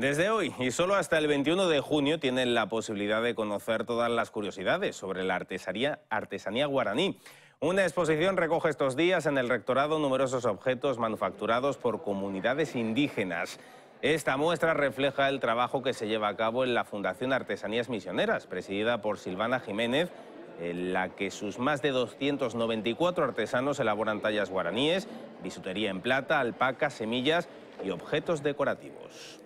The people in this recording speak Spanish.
Desde hoy y solo hasta el 21 de junio tienen la posibilidad de conocer todas las curiosidades sobre la artesanía, artesanía guaraní. Una exposición recoge estos días en el rectorado numerosos objetos manufacturados por comunidades indígenas. Esta muestra refleja el trabajo que se lleva a cabo en la Fundación Artesanías Misioneras, presidida por Silvana Jiménez, en la que sus más de 294 artesanos elaboran tallas guaraníes, bisutería en plata, alpaca, semillas y objetos decorativos.